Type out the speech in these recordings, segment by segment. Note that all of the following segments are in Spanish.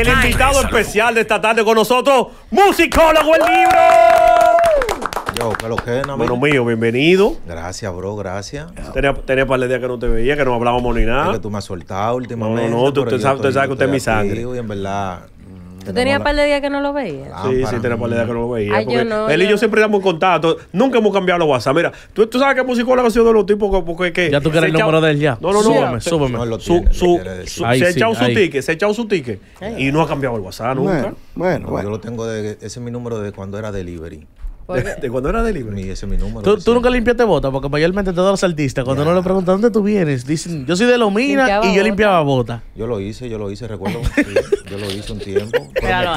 el invitado especial de esta tarde con nosotros, musicólogo el libro. Yo, que lo que Bueno, mío, bienvenido. Gracias, bro, gracias. Tenía, tenía par de días que no te veía, que no hablábamos ni nada. que tú me has soltado últimamente. No, no, tú, usted sabe, que usted es mi sangre. Y en verdad, ¿Tú tenías un par de días que no lo veías? Sí, sí, tenía un par de días que no lo veía. Ah, él y yo, siempre damos contacto. Nunca hemos cambiado los WhatsApp. Mira, tú, tú sabes que musicólogo ha sido de los tipos que. ya tú quieres el número de él ya. No, no, no. Súbeme, súbeme. se ha echado su ticket, se ha echado su ticket. Y no ha cambiado el WhatsApp nunca. Bueno, bueno. Yo lo tengo de. Ese es mi número de cuando era delivery. De, de, cuando era de libre. ese es mi número. ¿Tú, nunca limpiaste botas? Porque mayormente todos los artistas, cuando uno le pregunta dónde tú vienes, dicen, yo soy de Lomina y yo limpiaba botas. Yo lo hice, yo lo hice, recuerdo. yo lo hice un tiempo. Pero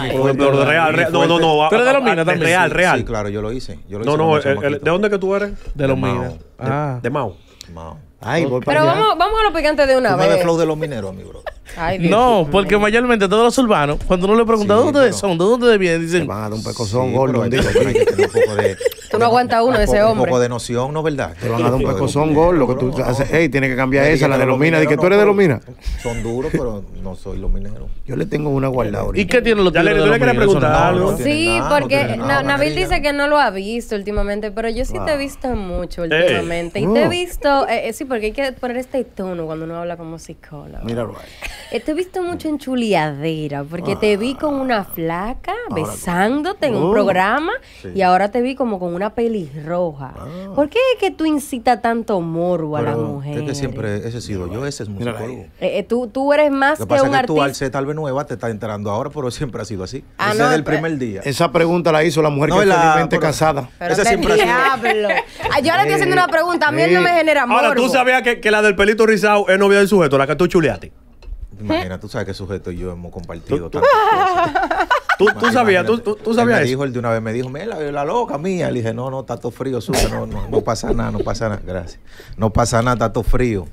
eh. real, real, no, no, no. Pero de Lomina también. Real, real. Sí, claro, yo lo hice. Yo lo no, hice no, eh, eh, ¿de dónde que tú eres? De Lomina. ah. de Mao. Mao. Ah. Ay, voy Pero allá. vamos, vamos a lo picante de una Tú vez. flow de los mineros, mi Ay, Dios. No, porque mayormente todos los urbanos, cuando uno le pregunta Sí, dónde ustedes son, de dónde vienen, dicen, van a dar un pecozón gordo. digo, pero hay que tener un poco de, Tú no aguantas uno, ese hombre. Un poco de noción, ¿no verdad? Te van a dar un son gol, lo que tú haces, hey, tiene que cambiar esa, la de los minas, que tú eres de los minas. Son duros, pero no soy los Yo le tengo una guardada ¿Y qué tiene los ya le quería preguntar algo. Sí, porque Nabil dice que no lo ha visto últimamente, pero yo sí te he visto mucho últimamente. Y te he visto, eh, eh, sí, porque hay que poner este tono cuando uno habla como psicólogo. Míralo ahí. Eh, te he visto mucho en chuliadera, porque te ah. vi con una flaca besándote en un oh. programa y ahora te vi como con una una pelirroja. roja. Ah. ¿Por qué es que tú incitas tanto morbo a la mujer? Es que siempre ese sido yo, ese es mi eh, eh, eh, tú, tú eres más que, pasa un es que Tú al tal vez nueva te estás enterando ahora, pero siempre ha sido así. Ah, ese es del primer día. Esa pregunta la hizo la mujer no, que la, felizmente casada. Pero ese siempre diablo. sido yo ahora estoy haciendo una pregunta, a mí no me genera morbo. Ahora, ¿tú sabías que, la del pelito rizado es novia del sujeto, la que tú chuleaste? Imagina, tú sabes qué sujeto y yo hemos compartido tantas cosas. Tú, sabías, tú, tú, sabías. me dijo el de una vez, me dijo, mira, la loca mía. Le dije, no, no, está todo frío, no, no, no pasa nada, no pasa nada, gracias. No pasa nada, está todo frío.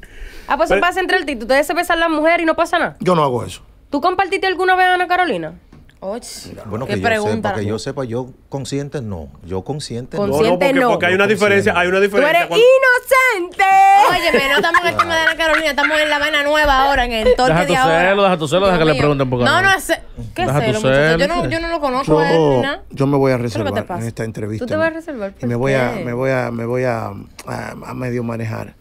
Ah, pues se pasa entre el tito. Ustedes se besan las mujeres y no pasa nada. Yo no hago eso. ¿Tú compartiste alguna vez Ana Carolina? Och, bueno, que pregunta, Para que yo sepa, yo consciente no. Yo consciente, no. porque, porque hay una diferencia, hay una diferencia. ¡Tú eres inocente! Oye, no estamos en el tema de la Carolina, estamos en la Habana Nueva ahora, en el torque de ahora. Deja tu celo, deja tu celo, deja que le pregunten por No, no, es, ¿qué celo, Yo no, yo no lo conozco yo, ¿eh, a él, Yo me voy a reservar en esta entrevista. ¿Tú te vas a reservar? me voy a, me voy a, me voy a, medio manejar.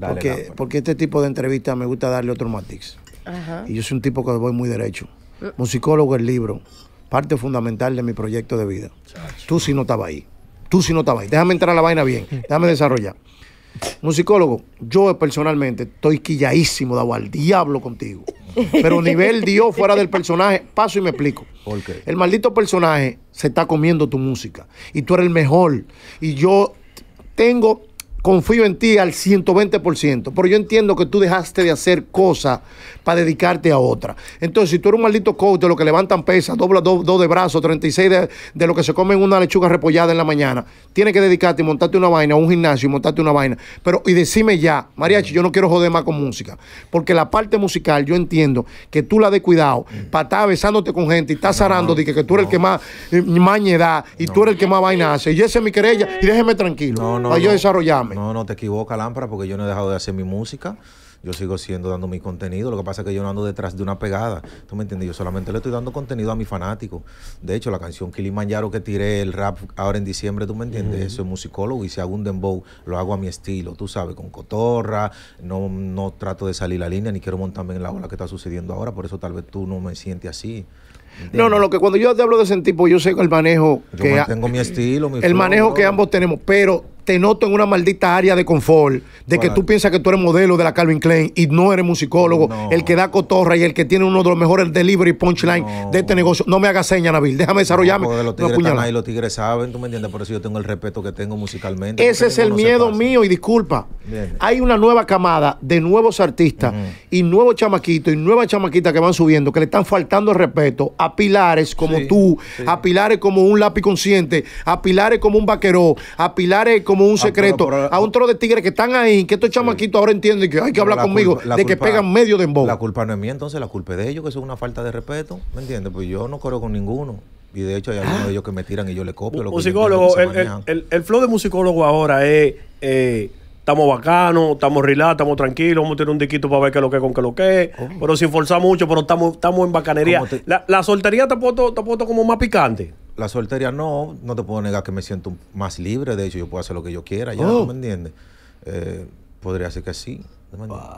porque, pues. porque este tipo de entrevistas me gusta darle otro matiz. Ajá. Y yo soy un tipo que voy muy derecho. Musicólogo el libro, parte fundamental de mi proyecto de vida. Tú si no estabas ahí. Tú si no estabas ahí. Déjame entrar a la vaina bien. Déjame desarrollar. Musicólogo, yo personalmente estoy quilladísimo, dado al diablo contigo. Pero nivel Dios fuera del personaje, paso y me explico. El maldito personaje se está comiendo tu música y tú eres el mejor. Y yo tengo confío en ti al 120%, pero yo entiendo que tú dejaste de hacer cosas para dedicarte a otra. Entonces, si tú eres un maldito coach de lo que levantan pesas, dobla dos de brazos, 36 de, lo que se come en una lechuga repollada en la mañana, tienes que dedicarte y montarte una vaina, un gimnasio y montarte una vaina. Pero, y decime ya, Mariachi, yo no quiero joder más con música, porque la parte musical yo entiendo que tú la de cuidado, mm. para estar besándote con gente y estar zarando, de que, tú eres el que más eh, mañedad y tú eres el que más vaina hace. Y ese es mi querella y déjeme tranquilo no, para yo desarrollarme. No, no te equivocas, Lámpara, porque yo no he dejado de hacer mi música. Yo sigo siendo dando mi contenido. Lo que pasa es que yo no ando detrás de una pegada. ¿Tú me entiendes? Yo solamente le estoy dando contenido a mi fanático. De hecho, la canción Kilimanjaro que tiré el rap ahora en diciembre, ¿tú me entiendes? Eso es musicólogo y si hago un dembow, lo hago a mi estilo. Tú sabes, con cotorra. No, no trato de salir la línea ni quiero montarme en la ola que está sucediendo ahora. Por eso tal vez tú no me sientes así. No, no, lo que cuando yo te hablo de ese tipo, yo sé el manejo yo que. tengo mi estilo, mi El manejo que ambos tenemos, pero te noto en una maldita área de confort, de que tú piensas que tú eres modelo de la Calvin Klein y no eres musicólogo, el que da cotorra y el que tiene uno de los mejores delivery punchline de este negocio. No me hagas seña, Nabil, déjame desarrollarme. No, los tigres saben, tú me entiendes, por eso yo tengo el respeto que tengo musicalmente. Ese es el miedo mío y disculpa. Hay una nueva camada de nuevos artistas y nuevos chamaquitos y nuevas chamaquitas que van subiendo que le están faltando el respeto a pilares como tú, a pilares como un lápiz consciente, a pilares como un vaquero, a pilares como como un ah, secreto a un trozo de tigres que están ahí, que estos chamaquitos ahora entienden que hay que hablar conmigo, de que pegan medio de embobo. La culpa no es mía, entonces la culpa es de ellos, que eso es una falta de respeto, ¿me entiendes? Pues yo no corro con ninguno. Y de hecho hay algunos de ellos que me tiran y yo le copio. el, flow de musicólogo ahora es... Eh, estamos bacanos, estamos relajados estamos tranquilos, vamos a tener un diquito para ver qué es lo que es con qué lo que oh. pero sin forzar mucho, pero estamos, estamos en bacanería. La, la, soltería te puesto, te puesto como más picante la soltería no, no te puedo negar que me siento más libre, de hecho yo puedo hacer lo que yo quiera, ya, ¿no oh. me entiendes? Eh, podría ser que sí.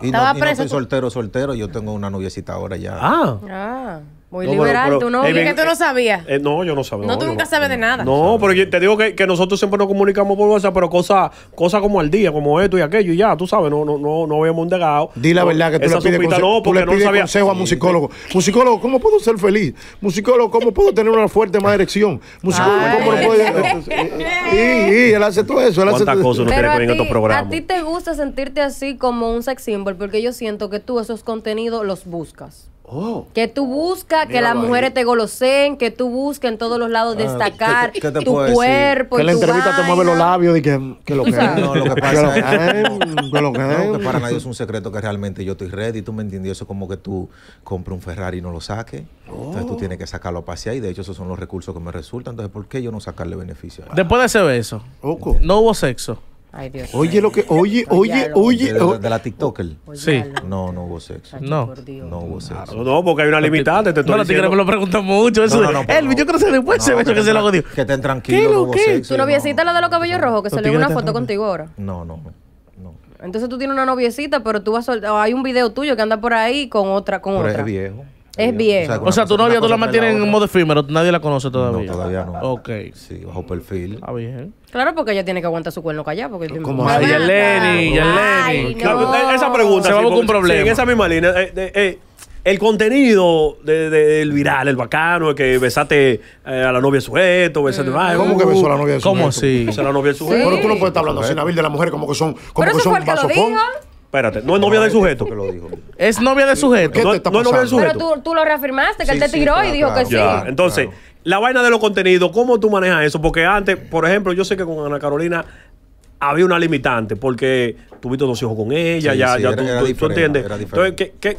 Y, no, soy soltero, soltero, yo tengo una noviecita ahora ya. Ah. ah. Muy liberal, tú no, eh, tú no eh, sabías. Eh, no, yo no sabía. No, tú nunca sabes de nada. No, pero yo te digo que, que, nosotros siempre nos comunicamos por WhatsApp, pero cosas cosa como al día, como esto y aquello y ya, tú sabes, no no no no habíamos indagado. Di la verdad que tú le pides no, porque consejo a musicólogo. Musicólogo, ¿cómo puedo ser feliz? Musicólogo, ¿cómo puedo tener una fuerte más erección? Musicólogo, ¿cómo puedo? Sí, sí, él hace todo eso, él hace todo eso. en a, ti, a ti te gusta sentirte así como un sex symbol, porque yo siento que tú esos contenidos los buscas. Oh. que tú buscas que las mujeres te golosen que tú busques en todos los lados ah, destacar tu cuerpo. Que la entrevista te mueve los labios y que, lo que lo que pasa para nadie es un secreto que realmente yo estoy ready. Tú me entiendes eso como que tú compras un Ferrari y no lo saques. Entonces tú oh. tienes que sacarlo a pasear y de hecho esos son los recursos que me resultan. Entonces, ¿por qué yo no sacarle beneficio? Después de ese beso, no hubo sexo. Oye, lo que. Oye, oye, oye. De, la TikToker. sí. No, no hubo sexo. no. No hubo sexo. no, porque hay una limitante. Te estoy no, diciendo. no, lo preguntan mucho. Eso no, yo creo que después se ve que se lo Dios. Que estén tranquilos. ¿Qué, ¿Tu noviecita la de los cabellos rojos? Que se le dio una foto contigo ahora. No, no. No. Entonces tú tienes una noviecita, pero tú vas ah, Hay un video tuyo que anda por ahí con otra. Con otra. viejo. Es bien. O sea, tu novia tú la mantienes en modo pero nadie la conoce todavía. No, todavía no. Ok. Sí, bajo perfil. Ah, bien. Claro, porque ella tiene que aguantar su cuerno callado. Porque como y Lenny, Lenny. Esa pregunta. Se va a buscar un problema. en esa misma línea. Eh, eh, eh, el contenido del viral, el bacano, que besaste a la novia sujeto, besaste. Mm. ¿Cómo que besó a la uh, novia sujeto? ¿Cómo así? Besó a la novia sujeto. Pero tú no puedes estar hablando así, Nabil, de las mujeres como que son. Como que son vasofón. Espérate, no es novia del sujeto. Que lo dijo. Es novia del sujeto. No, es novia del sujeto. Pero tú, tú lo reafirmaste, que él te tiró y dijo que sí. Entonces, la vaina de los contenidos, ¿cómo tú manejas eso? Porque antes, por ejemplo, yo sé que con Ana Carolina había una limitante, porque tuviste dos hijos con ella, ya, ya tú, entiendes. Entonces, ¿qué, qué,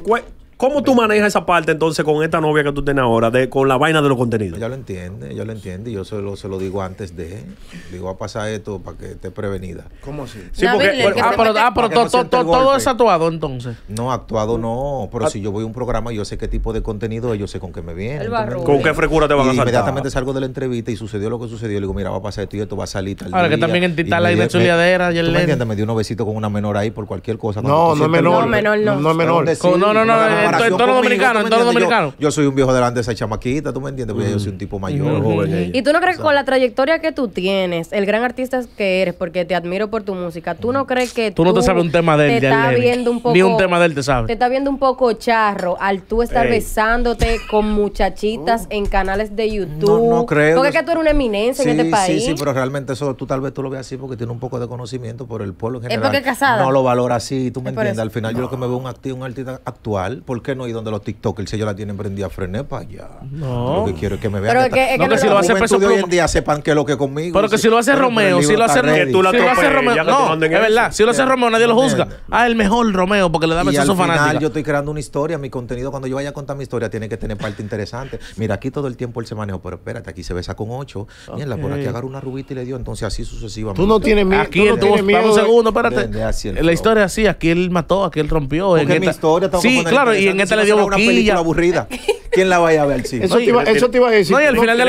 ¿Cómo tú manejas esa parte entonces con esta novia que tú tienes ahora, de, con la vaina de los contenidos? Ella pues lo entiende, ella lo entiende. Yo se lo, se lo digo antes de. Digo, va a pasar esto para que esté prevenida. ¿Cómo así? Sí, porque. Ah, ah, pero, todo es actuado entonces. No, actuado no. Pero ah. si yo voy a un programa, yo sé qué tipo de contenido, yo sé con qué me viene. ¿Con qué frecura te van a salir. Inmediatamente salgo de la entrevista y sucedió lo que sucedió. Le digo, mira, va a pasar esto y esto, va a salir tal Ahora que también en titala y la Inmediata- y ¿Tú me entiendes? Me dio un besito con una menor ahí por cualquier cosa. No, no es menor. No, menor no. No es menor. no, no, no, eh, en todos los en todo dominicano, Yo, soy un viejo delante de esa chamaquita, ¿tú me entiendes? Porque yo mm. soy un tipo mayor, joven. ¿Y tú no crees que con la trayectoria que tú tienes, el gran artista que eres, porque te admiro por tu música, tú no crees que tú, no te sabes un tema de él, te está viendo un poco, ni un tema de él te sabe Te está viendo un poco charro al tú estar besándote con muchachitas en canales de YouTube. No, no creo. Porque es que tú eres una eminencia en este país. Sí, sí, pero realmente eso tú tal vez tú lo veas así porque tiene un poco de conocimiento, por el pueblo general es porque casada. no lo valora así, tú me entiendes. Al final yo lo que me veo un, un artista actual, ¿por qué no y donde los TikTokers el ellos la tienen prendida frené para allá? No. Lo que quiero es que me vean. Pero que, si lo hace hoy en día sepan que lo que conmigo. Pero que si lo hace Romeo, si lo hace Romeo. tú lo Romeo. No, es verdad. Si lo hace Romeo, nadie lo juzga. Ah, el mejor Romeo, porque le da besos a su fanático. Yo estoy creando una historia. Mi contenido, cuando yo vaya a contar mi historia, tiene que tener parte interesante. Mira, aquí todo el tiempo él se maneja pero espérate, aquí se besa con ocho. la por aquí agarra una rubita y le dio. Entonces así sucesivamente. Tú no tienes miedo. Aquí no tienes Un segundo, espérate. La historia así, aquí él mató, aquí él rompió. en mi historia Sí, claro, y Quién este le dio boquilla. Una película aburrida. ¿Quién la vaya a ver? Sí. Eso, te iba, eso te iba a decir. No, y al final, de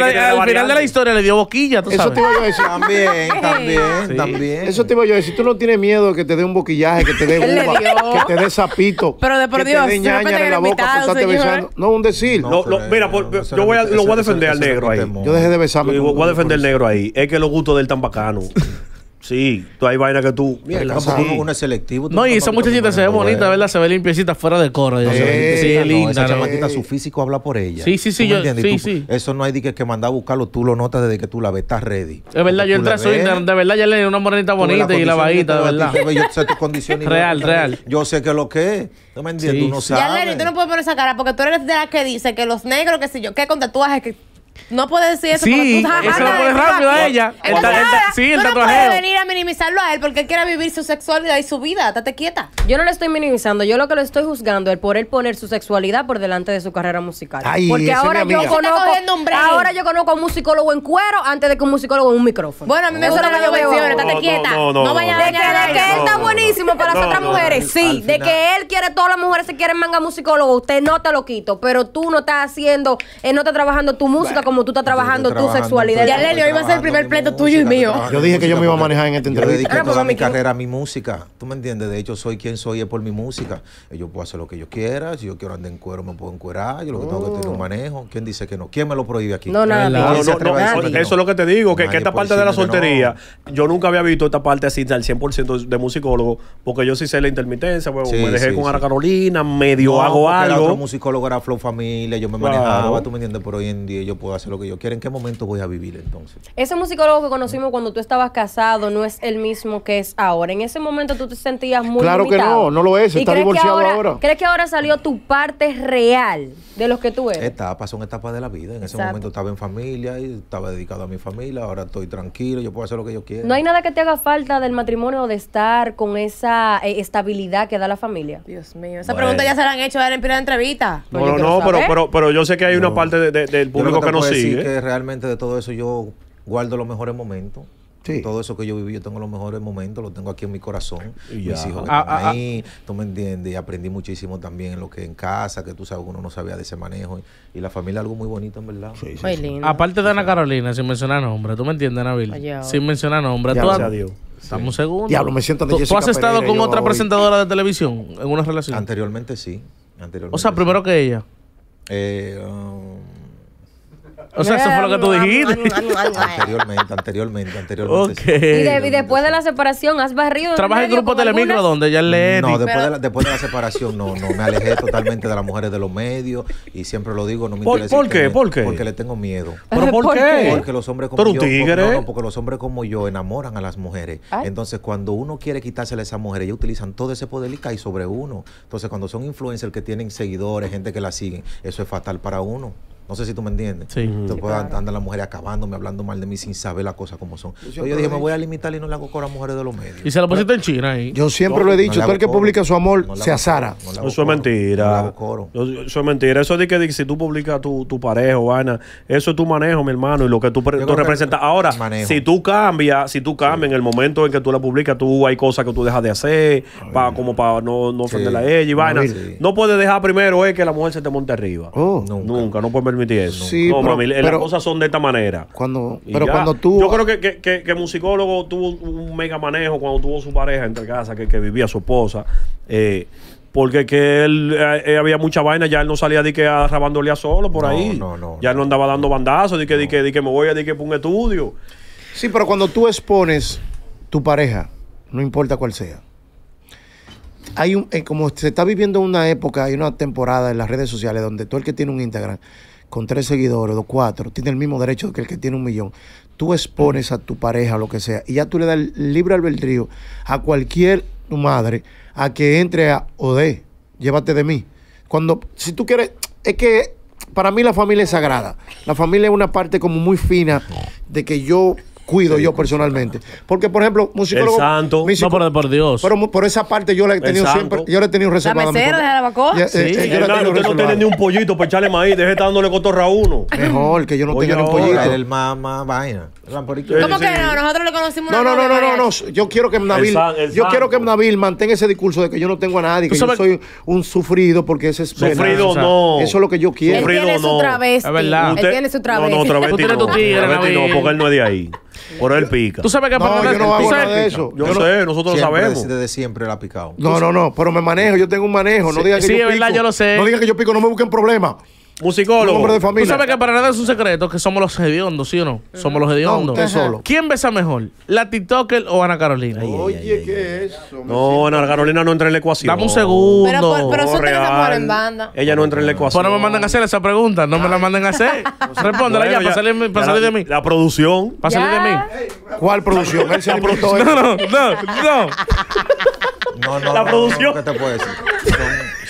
la, historia le dio boquilla, ¿tú Eso te iba a decir. También, también, también. Eso te iba a decir. Tú no tienes miedo de que te dé un boquillaje, que te dé uva, que te dé sapito. Pero por Dios, que te dé en la boca, besando. No, un decir. mira, yo voy a, lo voy a defender al negro ahí. Yo dejé de besarme. Voy a defender al negro ahí. Es que los gustos de él tan bacano. Sí, tú hay vainas que tú. uno es selectivo. No, y esa muchachita se ve bonita, ¿verdad? Se ve limpiecita fuera de coro. Sí, linda. Esa chamaquita, su físico habla por ella. Sí, sí, sí. sí, sí. Eso no hay de que mandar a buscarlo, tú lo notas desde que tú la ves, estás ready. Es verdad, yo entré a su internet, de verdad, ya le una morenita bonita y la bajita, de verdad. Yo sé tu condición. Real, real. Yo sé que lo que es. No me entiendes, tú no sabes. Ya, Lenny, tú no puedes poner esa cara porque tú eres de las que dice que los negros, que si yo, qué con tatuajes, que no puede decir eso. Sí, tú eso lo rápido a ella. El, el, sí, el no puedes venir a minimizarlo a él porque él quiere vivir su sexualidad y su vida. Estate quieta. Yo no lo estoy minimizando. Yo lo que lo estoy juzgando es por él poner su sexualidad por delante de su carrera musical. porque ahora yo conozco. Ahora yo conozco a un musicólogo en cuero antes de que un musicólogo en un micrófono. Bueno, a mí me eso lo que yo Estate quieta. No vayas a De que él está buenísimo para las otras mujeres. Sí, de que él quiere, todas las mujeres se quieren manga musicólogo. Usted no te lo quito. Pero tú no estás haciendo, eh, no está trabajando tu música como tú estás trabajando, tu sexualidad. Ya, Lelio, iba a ser el primer pleto tuyo y mío. Yo dije que yo me iba a manejar en este entrevista. Yo ah, dediqué pues, toda mi carrera mi música. ¿Tú me entiendes? De hecho, soy quien soy es por mi música. Eh, yo puedo hacer lo que yo quiera. Si yo quiero andar en cuero, me puedo encuerar. Yo lo que tengo que tener un oh. manejo. ¿Quién dice que no? ¿Quién me lo prohíbe aquí? No, no No, eso es lo que te digo, que, esta parte de la soltería, yo nunca había visto esta parte así del 100% de musicólogo, porque yo sí sé la intermitencia, pues, me dejé con Ara Carolina, medio hago algo. Otro musicólogo era Flow Familia, yo me manejaba, tú me entiendes, por hoy en día yo puedo hacer lo que yo quiero, ¿en qué momento voy a vivir entonces? Ese musicólogo que conocimos cuando tú estabas casado no es el mismo que es ahora. En ese momento tú te sentías muy Claro que no, no lo es, está divorciado ahora, ¿Crees que ahora salió tu parte real de los que tú eres? Etapas, son etapas de la vida. En ese momento estaba en familia y estaba dedicado a mi familia, ahora estoy tranquilo, yo puedo hacer lo que yo quiero No hay nada que te haga falta del matrimonio o de estar con esa eh, estabilidad que da la familia. Dios mío, esa pregunta ya se la han hecho en primera entrevista. No, no, pero, pero, yo sé que hay una parte del público que, no sigue sí ¿eh? que realmente de todo eso yo guardo los mejores momentos. Sí. Todo eso que yo viví, yo tengo los mejores momentos, lo tengo aquí en mi corazón. y Mis hijos ah, ah, ah. ahí, tú me entiendes, y aprendí muchísimo también en lo que en casa, que tú sabes, uno no sabía de ese manejo. Y, la familia algo muy bonito, en verdad. Sí, Aparte de Ana Carolina, sin mencionar nombre, tú me entiendes, Nabil. sin mencionar nombre, ya, tú, a Dios. Estamos seguros. me siento de ¿Tú, has estado con otra presentadora de televisión en una relación? Anteriormente sí. Anteriormente, o sea, primero que ella. Eh, um, o sea, eso fue lo que tú dijiste. anteriormente, anteriormente, anteriormente. Y, después de la separación, ¿has barrido? ¿Trabajas en el grupo Telemicro donde ya le No, después, de la, después de la separación, no, no. Me alejé totalmente de las mujeres de los medios y siempre lo digo, no me interesa. ¿por qué? ¿Por qué? Porque le tengo miedo. por, qué? Porque los hombres como yo. no, porque los hombres como yo enamoran a las mujeres. Entonces, cuando uno quiere quitársela a esa mujer, ellos utilizan todo ese poder y cae sobre uno. Entonces, cuando son influencers que tienen seguidores, gente que la siguen, eso es fatal para uno. No sé si tú me entiendes. Sí. Entonces, pues, sí, acabándome, hablando mal de mí sin saber las cosas como son. Yo, dije, me voy a limitar y no le hago coro a mujeres de los medios. Y se lo pusiste en China ahí. Yo siempre lo he dicho, todo el que publica su amor sea se azara. eso es mentira. Eso es mentira. Eso de que si tú publicas tu, tu pareja eso es tu manejo, mi hermano, y lo que tú, representas. Ahora, si tú cambias, si tú cambias en el momento en que tú la publicas, tú hay cosas que tú dejas de hacer, ah, para, como para no, ofenderla a ella y vaina. No puedes dejar primero es eh, que la mujer se te monte arriba. Oh. nunca. no puedes pero, las cosas son de esta manera. Cuando, pero cuando Yo creo que, que, que, musicólogo tuvo un mega manejo cuando tuvo su pareja entre casa, que, vivía su esposa. Eh, porque que él eh, había mucha vaina, ya él no salía de que arrabándole a solo por ahí. ya no andaba dando bandazos, de que, que, que me voy a di que un estudio. Sí, pero cuando tú expones tu pareja, no importa cuál sea, hay un, eh, como se está viviendo una época, hay una temporada en las redes sociales donde todo el que tiene un Instagram con tres seguidores o cuatro tiene el mismo derecho que el que tiene un millón. Tú expones a tu pareja, lo que sea, y ya tú le das el libre albedrío a cualquier madre a que entre a Ode, llévate de mí. Cuando, si tú quieres, es que para mí la familia es sagrada. La familia es una parte como muy fina de que yo cuido yo personalmente. Porque, por ejemplo, musicólogo. El santo. no, por, Dios. Pero por esa parte yo le he tenido siempre. Yo le he tenido reservada. ¿La mesera de la vaca? Eh, sí. Eh, eh, yo usted no tiene ni un pollito para echarle maíz. Deje estar dándole cotorra a uno. Mejor que yo no tenga ni un pollito. El más vaina. ¿Cómo que no? Nosotros le conocimos No, no, no, no, no. Yo quiero que Nabil. Yo quiero que Nabil mantenga ese discurso de que yo no tengo a nadie, que yo soy un sufrido porque ese es. Sufrido no. Eso es lo que yo quiero. Él tiene su travesti. Es verdad. Él tiene su travesti. No, no, no. Porque él no es de ahí. Por él pica. ¿Tú sabes que no, yo no hago eso. Yo, no sé, nosotros lo sabemos. Desde siempre la ha picado. No, no, no, pero me manejo, yo tengo un manejo. No digas que sí, yo es verdad, yo lo sé. No digas que yo pico, no me busquen problemas. Musicólogo. Un hombre de familia. Tú sabes que para nada es un secreto que somos los hediondos, ¿sí o no? Somos los hediondos. ¿Quién besa mejor? ¿La TikToker o Ana Carolina? Oye, ¿qué es eso? No, Ana Carolina no entra en la ecuación. Dame un segundo. Pero, pero eso que en banda. Ella no entra en la ecuación. no me mandan a hacer esa pregunta. No me la manden a hacer. Respóndela ya, para salir, salir de mí. La producción. Para salir de mí. ¿Cuál producción? Él se No, no, no, no. No, no, la producción. ¿Qué te puede decir?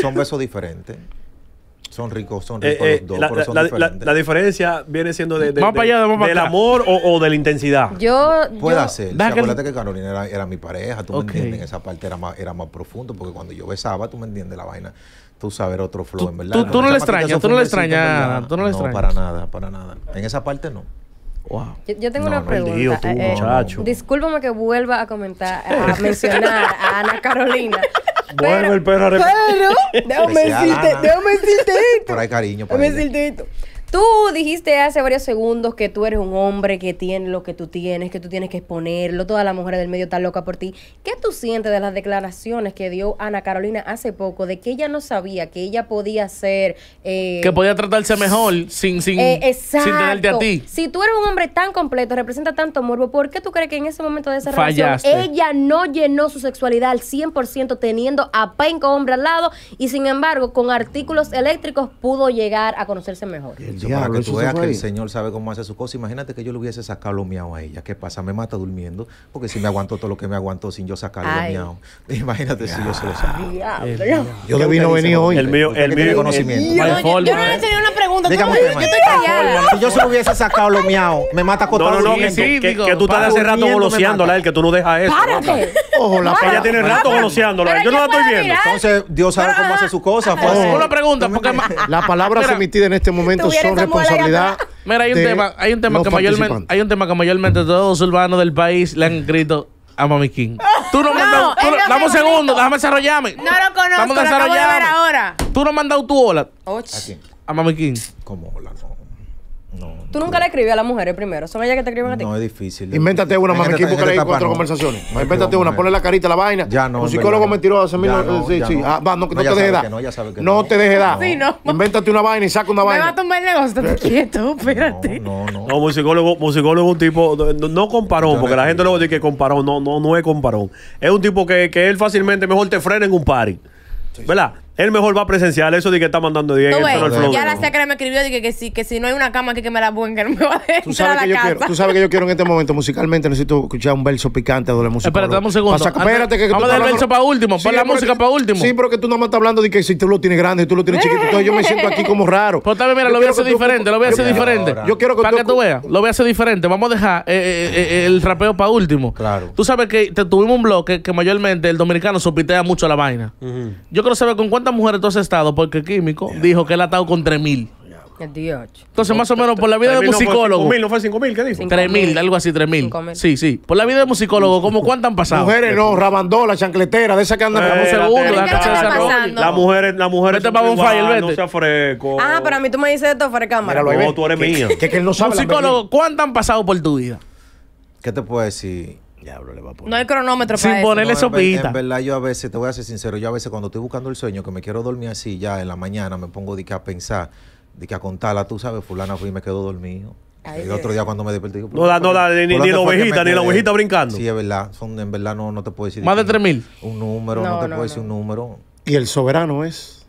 son besos diferentes. Son ricos, son eh, ricos eh, los dos, la, son diferentes. La, diferencia viene siendo de, de, del amor o, de la intensidad. Yo. Puede ser. que Carolina era, mi pareja, tú me entiendes. En Esa parte era más, era más profundo, porque cuando yo besaba, tú me entiendes la vaina. Tú sabes otro flow, en verdad. Tú, no le extrañas, tú no le extrañas. no para nada, para nada. En esa parte no. Wow. Yo, tengo una pregunta. eh, eh discúlpame que vuelva a comentar, a mencionar a Ana Carolina bueno el perro a Pero, déjame decirte, déjame decirte esto. Por ahí, cariño. Déjame decirte esto. Tú dijiste hace varios segundos que tú eres un hombre que tiene lo que tú tienes, que tú tienes que exponerlo, Toda la mujeres del medio está loca por ti. ¿Qué tú sientes de las declaraciones que dio Ana Carolina hace poco de que ella no sabía que ella podía ser... Eh, que podía tratarse mejor sin, sin, eh, sin tenerte a ti? Si tú eres un hombre tan completo, representa tanto morbo, ¿por qué tú crees que en ese momento de esa relación ella no llenó su sexualidad al 100% teniendo a penco hombre al lado y sin embargo con artículos eléctricos pudo llegar a conocerse mejor? Bien para que tú veas que el Señor sabe cómo hace su cosa. Imagínate que yo le hubiese sacado lo miau a ella. ¿Qué pasa? Me mata durmiendo, porque si me aguantó todo lo que me aguantó sin yo sacar lo miau. Imagínate si yo se lo saco. Yo le vino venir hoy. El mío, el mío. Conocimiento. Yo, no le tenía una pregunta. yo estoy callada. Si yo se lo hubiese sacado lo miau, me mata con todo que, tú estás hace rato goloseándola, el que tú no dejas eso. ¡Párate! Ella tiene rato goloseándola. Yo no la estoy viendo. Entonces, Dios sabe cómo hace su cosa. la pregunta, porque la palabra emitida en este momento son responsabilidad. Mira, hay un tema, hay un tema que mayormente, hay un tema que mayormente todos los urbanos del país le han escrito a Mami King. Tú no, no mandas. Tú, dame un segundo, déjame desarrollarme. No lo conozco, lo acabo de ver ahora. Tú no has tu hola ¿A Mami King. ¿Cómo hola No. No. Tú nunca le escribes a las mujeres primero. Son ellas que te escriben a ti. No, es difícil. Invéntate una, más aquí buscaré cuatro conversaciones. Invéntate una, ponle la carita, la vaina. Ya no. Un psicólogo mentiroso. Sí, sí. No ah, te dejes dar. No te dejes dar. Invéntate una vaina y saca una vaina. Me va a tomar el negocio. quieto, espérate. No, no. No, psicólogo musicólogo es un tipo. No comparón, porque la gente luego dice que comparón. No, no, no es comparón. Es un tipo que él fácilmente mejor te frena en un party. ¿Verdad? Él mejor va a presenciar eso de que está mandando Diego ya la que me escribió de que, que, si, que si no hay una cama aquí que me la pongan, que no me va a dejar ¿Tú sabes que Yo quiero, Tú sabes que yo quiero en este momento, musicalmente, necesito escuchar un verso picante de la música. Espérate, dame un segundo. espérate que, vamos a dar el verso para último, para la música para último. Sí, pero que tú nada más estás hablando de que si tú lo tienes grande y tú lo tienes chiquito, entonces yo me siento aquí como raro. Pero pues también, mira, lo voy a hacer diferente, lo voy a hacer diferente. Yo quiero que Para que tú veas, lo voy a hacer diferente. Vamos a dejar eh, eh, eh, el rapeo para último. Claro. Tú sabes que tuvimos un bloque que mayormente el dominicano sopitea mucho la vaina. Yo quiero saber con cuánto ¿cuántas mujeres tú has estado? Porque Químico dijo que él ha estado con 3.000. mil. Entonces, más o menos, por la vida de musicólogo. psicólogo... no fue 5.000, ¿qué dijo? 3.000, algo así, 3.000. Sí, sí. Por la vida de musicólogo, ¿cómo cuántas han pasado? Mujeres no, rabandola, chancletera, de esas que andan eh, La mujer, la mujer mujeres, las mujeres. Vete para No Ah, pero a mí tú me dices esto fuera cámara. No, tú eres mío. Que, él no sabe. psicólogo, ¿cuántas han pasado por tu vida? ¿Qué te puedo decir? le va a poner. No hay cronómetro Sin para ponerle eso. en, en, verdad, yo a veces, te voy a ser sincero, yo a veces cuando estoy buscando el sueño, que me quiero dormir así ya en la mañana, me pongo de que a pensar, de que a contarla, tú sabes, fulana fui y me quedo dormido. el otro día cuando me desperté, no, no, ni, la ovejita, ni la ovejita brincando. Sí, es verdad, son, en verdad no, no te puedo decir. Más de 3.000. Un número, no te puedo decir un número. Y el soberano es.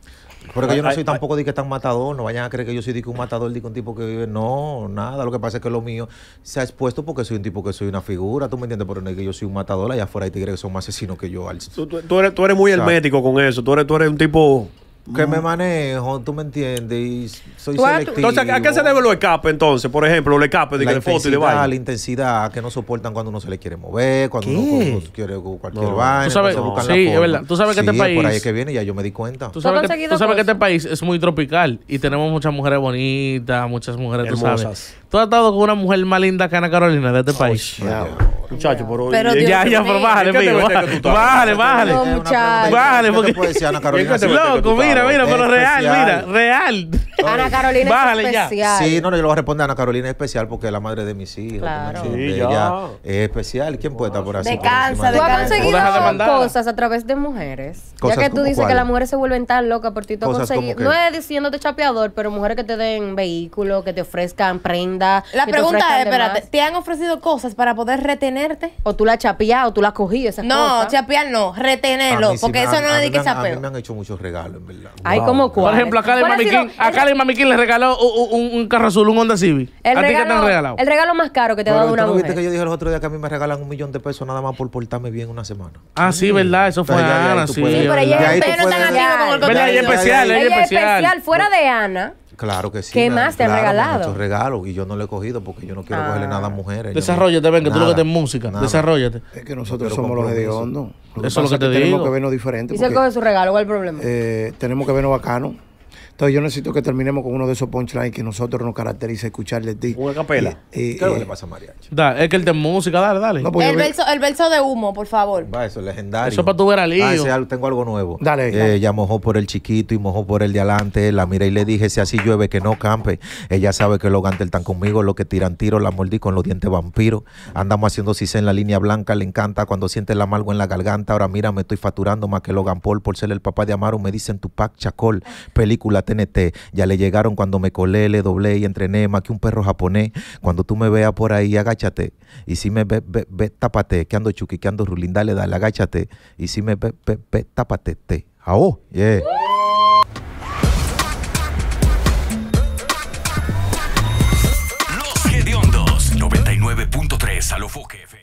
Porque yo no soy tampoco de que tan matador, no vayan a creer que yo soy de que un matador, de que un tipo que vive. No, nada. Lo que pasa es que lo mío se ha expuesto porque soy un tipo que soy una figura, tú me entiendes, pero no es que yo soy un matador, allá afuera te tigres que son más asesinos que yo. Tú, eres, tú eres muy hermético con eso, tú eres, tú eres un tipo que me mm. manejo, tú me entiendes, y soy selectivo. Entonces, ¿a qué se debe los escape entonces? Por ejemplo, los escape de, la foto y de La intensidad que no soportan cuando uno se le quiere mover, cuando uno quiere cualquier baño Tú sabes, sí, es verdad. Tú sabes que este país... por ahí es que viene, ya yo me di cuenta. Tú sabes, que, tú sabes este país es muy tropical y tenemos muchas mujeres bonitas, muchas mujeres, Hermosas. Tú has estado con una mujer más linda que Ana Carolina de este oh, país. Yeah. Muchacho, por hoy. ya, ya, pero bájale, amigo. Bájale, bájale. No, Bájale, porque. ¿Qué te puede decir Ana Carolina? Loco, mira, mira, pero real, mira, real. Ana Carolina es especial. Sí, no, no, yo lo voy a responder a Ana Carolina es especial porque es la madre de mis hijos. Claro. es especial. ¿Quién puede estar por así? Descansa, cansa Tú has conseguido cosas a través de mujeres. ya que tú dices que las mujeres se vuelven tan locas por ti, tú conseguir. No es diciéndote chapeador, pero mujeres que te den vehículo, que te ofrezcan prendas. La pregunta es, espérate, ¿te han ofrecido cosas para poder retenerte? O tú la chapeas o tú la cogías esas no, cosas. No, chapear no, retenerlo, porque eso no le di que chapeo. A mí me han hecho muchos regalos, en verdad. Hay como cuál. Por ejemplo, acá de Mamiquín y mami le regaló un, un, un, carro azul, un Honda Civic. El ¿A ti qué te han regalado? El regalo más caro que te ha dado una no mujer. viste que yo dije los otros días que a mí me regalan un millón de pesos nada más por portarme bien una semana. Ah, sí, ¿verdad? Eso fue Ana, sí. pero ella es especial. es especial. Fuera de Ana. Claro que sí. ¿Qué más te han regalado? Muchos regalos y yo no lo he cogido porque yo no quiero cogerle nada a ah. mujeres. Desarrollate, ven, que tú lo que te música. Nada. Desarrollate. Es que nosotros somos los hediondos. Eso es lo que te digo. Tenemos que vernos diferentes. Y se coge su regalo, ¿cuál es el problema? Eh, tenemos que vernos bacanos. Entonces yo necesito que terminemos con uno de esos punchlines que nosotros nos caracteriza escucharle de ti. Una capela. Eh, eh, ¿Qué eh, le pasa a Mariachi? Da, es que el de música, dale, dale. Pues, el, verso, de humo, por favor. Va, eso es legendario. Eso es para tu ver ah, Tengo algo nuevo. Dale. Ella mojó por el chiquito y mojó por el de adelante. La mira y le dije, si así llueve, que no campe. Ella sabe que los el tan conmigo, Lo que tiran tiro la mordí con los dientes vampiro. Andamos haciendo cis en la línea blanca, le encanta cuando siente el amargo en la garganta. Ahora mira, me estoy facturando más que Logan Paul por ser el papá de Amaro. Me dicen pack Chacol, película TNT, ya le llegaron cuando me colé, le doblé y entrené más que un perro japonés. Cuando tú me veas por ahí, agáchate. Y si me ves, ve, ve, tápate, que ando chuqui, que ando rulín, dale, dale, agáchate. Y si me ves, ve, ve, tápate, te. ¡Oh! Yeah. Los Hediondos, 99.3